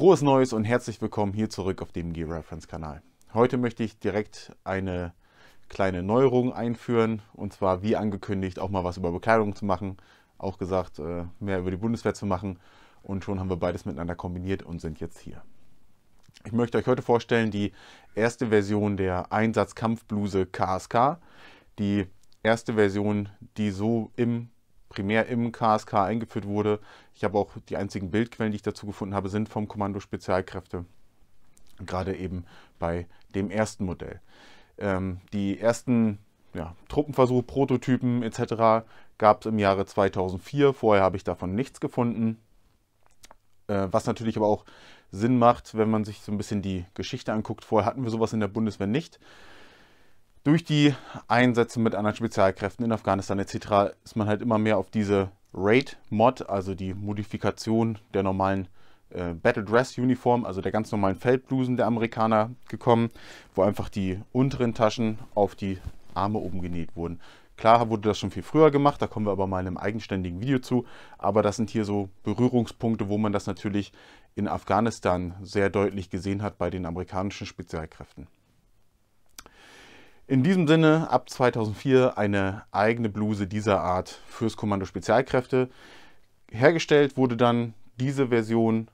Frohes Neues und herzlich willkommen hier zurück auf dem G-Reference-Kanal. Heute möchte ich direkt eine kleine Neuerung einführen und zwar wie angekündigt auch mal was über Bekleidung zu machen, auch gesagt äh, mehr über die Bundeswehr zu machen und schon haben wir beides miteinander kombiniert und sind jetzt hier. Ich möchte euch heute vorstellen die erste Version der Einsatzkampfbluse KSK, die erste Version, die so im primär im KSK eingeführt wurde. Ich habe auch die einzigen Bildquellen, die ich dazu gefunden habe, sind vom Kommando Spezialkräfte, gerade eben bei dem ersten Modell. Ähm, die ersten ja, Truppenversuche, Prototypen etc. gab es im Jahre 2004. Vorher habe ich davon nichts gefunden. Äh, was natürlich aber auch Sinn macht, wenn man sich so ein bisschen die Geschichte anguckt. Vorher hatten wir sowas in der Bundeswehr nicht. Durch die Einsätze mit anderen Spezialkräften in Afghanistan etc. ist man halt immer mehr auf diese Raid-Mod, also die Modifikation der normalen äh, Battle Dress Uniform, also der ganz normalen Feldblusen der Amerikaner gekommen, wo einfach die unteren Taschen auf die Arme oben genäht wurden. Klar wurde das schon viel früher gemacht, da kommen wir aber mal in einem eigenständigen Video zu. Aber das sind hier so Berührungspunkte, wo man das natürlich in Afghanistan sehr deutlich gesehen hat bei den amerikanischen Spezialkräften. In diesem Sinne ab 2004 eine eigene Bluse dieser Art fürs Kommando Spezialkräfte. Hergestellt wurde dann diese Version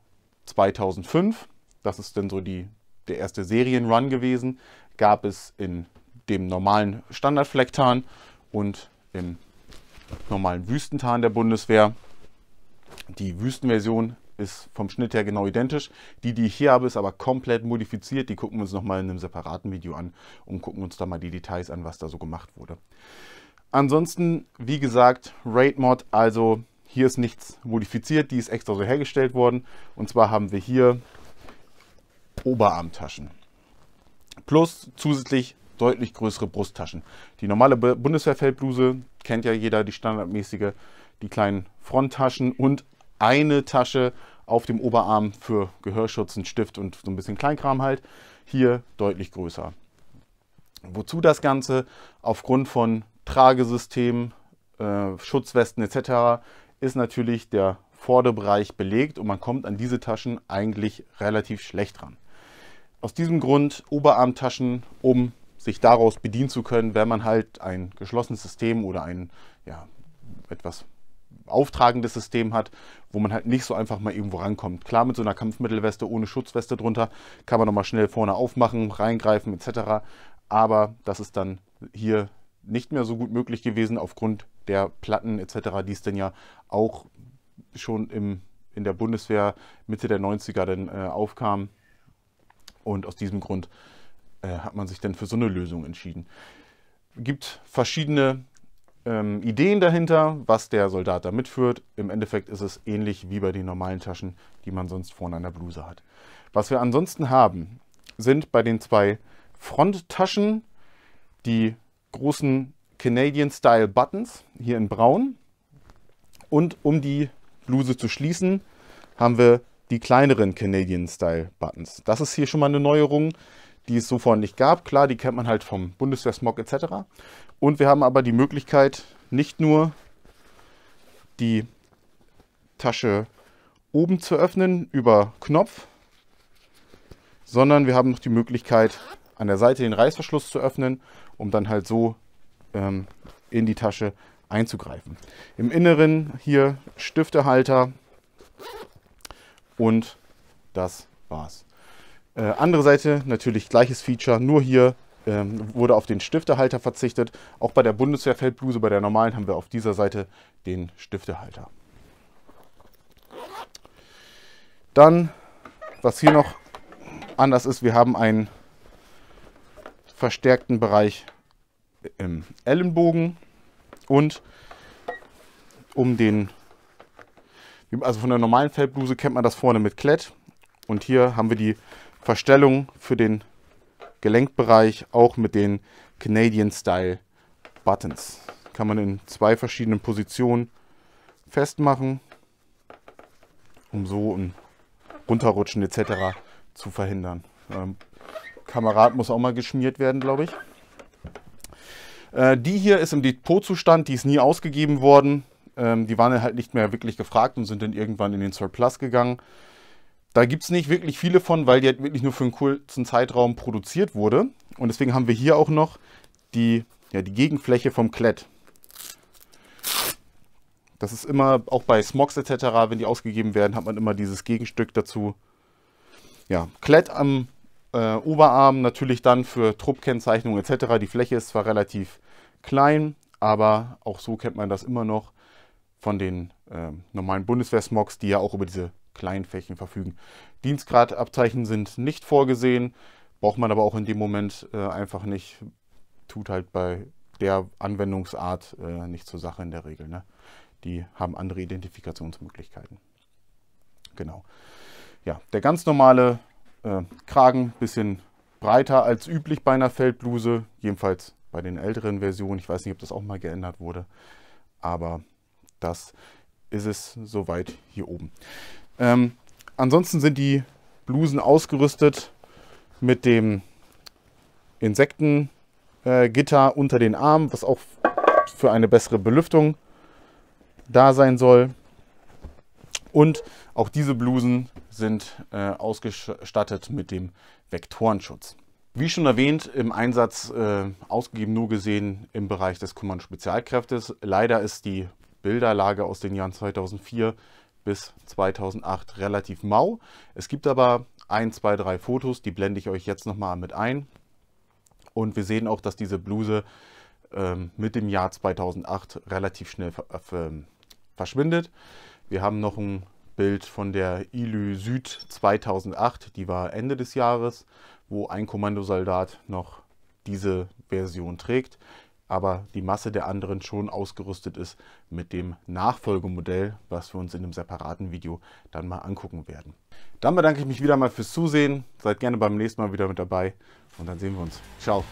2005. Das ist dann so die, der erste Serienrun gewesen. Gab es in dem normalen Standardflecktarn und im normalen Wüstentarn der Bundeswehr. Die Wüstenversion ist vom Schnitt her genau identisch. Die, die ich hier habe, ist aber komplett modifiziert. Die gucken wir uns nochmal in einem separaten Video an und gucken uns da mal die Details an, was da so gemacht wurde. Ansonsten, wie gesagt, Raid Mod, also hier ist nichts modifiziert, die ist extra so hergestellt worden. Und zwar haben wir hier Oberarmtaschen. Plus zusätzlich deutlich größere Brusttaschen. Die normale Bundeswehrfeldbluse kennt ja jeder, die standardmäßige, die kleinen Fronttaschen und eine Tasche auf dem Oberarm für Gehörschutz, einen Stift und so ein bisschen Kleinkram halt. Hier deutlich größer. Wozu das Ganze? Aufgrund von Tragesystemen, äh, Schutzwesten etc. ist natürlich der Vorderbereich belegt und man kommt an diese Taschen eigentlich relativ schlecht ran. Aus diesem Grund Oberarmtaschen, um sich daraus bedienen zu können, wenn man halt ein geschlossenes System oder ein ja, etwas auftragendes System hat, wo man halt nicht so einfach mal irgendwo rankommt. Klar, mit so einer Kampfmittelweste ohne Schutzweste drunter kann man nochmal schnell vorne aufmachen, reingreifen etc. Aber das ist dann hier nicht mehr so gut möglich gewesen aufgrund der Platten etc., die es denn ja auch schon im, in der Bundeswehr Mitte der 90er dann äh, aufkam. Und aus diesem Grund äh, hat man sich dann für so eine Lösung entschieden. Es gibt verschiedene ähm, Ideen dahinter, was der Soldat da mitführt. Im Endeffekt ist es ähnlich wie bei den normalen Taschen, die man sonst vorne an der Bluse hat. Was wir ansonsten haben, sind bei den zwei Fronttaschen die großen Canadian Style Buttons hier in braun. Und um die Bluse zu schließen, haben wir die kleineren Canadian Style Buttons. Das ist hier schon mal eine Neuerung die es so vorher nicht gab. Klar, die kennt man halt vom Bundeswehr-Smog etc. Und wir haben aber die Möglichkeit, nicht nur die Tasche oben zu öffnen über Knopf, sondern wir haben noch die Möglichkeit, an der Seite den Reißverschluss zu öffnen, um dann halt so ähm, in die Tasche einzugreifen. Im Inneren hier Stiftehalter und das war's. Äh, andere Seite natürlich gleiches Feature, nur hier ähm, wurde auf den Stiftehalter verzichtet. Auch bei der Bundeswehrfeldbluse, bei der normalen, haben wir auf dieser Seite den Stiftehalter. Dann, was hier noch anders ist, wir haben einen verstärkten Bereich im Ellenbogen und um den, also von der normalen Feldbluse kennt man das vorne mit Klett und hier haben wir die Verstellung für den Gelenkbereich, auch mit den Canadian Style Buttons. Kann man in zwei verschiedenen Positionen festmachen, um so ein Runterrutschen etc. zu verhindern. Ähm, Kamerad muss auch mal geschmiert werden, glaube ich. Äh, die hier ist im Depotzustand, die ist nie ausgegeben worden. Ähm, die waren halt nicht mehr wirklich gefragt und sind dann irgendwann in den Surplus gegangen. Da gibt es nicht wirklich viele von, weil die halt wirklich nur für einen kurzen Zeitraum produziert wurde. Und deswegen haben wir hier auch noch die, ja, die Gegenfläche vom Klett. Das ist immer, auch bei Smogs etc., wenn die ausgegeben werden, hat man immer dieses Gegenstück dazu. Ja, Klett am äh, Oberarm natürlich dann für Truppkennzeichnung etc. Die Fläche ist zwar relativ klein, aber auch so kennt man das immer noch von den äh, normalen Bundeswehr-Smogs, die ja auch über diese Kleinfächen verfügen. Dienstgradabzeichen sind nicht vorgesehen, braucht man aber auch in dem Moment äh, einfach nicht. Tut halt bei der Anwendungsart äh, nicht zur Sache in der Regel. Ne? Die haben andere Identifikationsmöglichkeiten. Genau. Ja, der ganz normale äh, Kragen, bisschen breiter als üblich bei einer Feldbluse, jedenfalls bei den älteren Versionen. Ich weiß nicht, ob das auch mal geändert wurde, aber das ist es soweit hier oben. Ähm, ansonsten sind die Blusen ausgerüstet mit dem Insektengitter äh, unter den Armen, was auch für eine bessere Belüftung da sein soll. Und auch diese Blusen sind äh, ausgestattet mit dem Vektorenschutz. Wie schon erwähnt, im Einsatz äh, ausgegeben nur gesehen im Bereich des Kommando Spezialkräftes. Leider ist die Bilderlage aus den Jahren 2004 bis 2008 relativ mau. Es gibt aber ein, zwei, drei Fotos, die blende ich euch jetzt nochmal mit ein. Und wir sehen auch, dass diese Bluse ähm, mit dem Jahr 2008 relativ schnell äh, verschwindet. Wir haben noch ein Bild von der Ilü Süd 2008, die war Ende des Jahres, wo ein Kommandosoldat noch diese Version trägt aber die Masse der anderen schon ausgerüstet ist mit dem Nachfolgemodell, was wir uns in einem separaten Video dann mal angucken werden. Dann bedanke ich mich wieder mal fürs Zusehen. Seid gerne beim nächsten Mal wieder mit dabei und dann sehen wir uns. Ciao.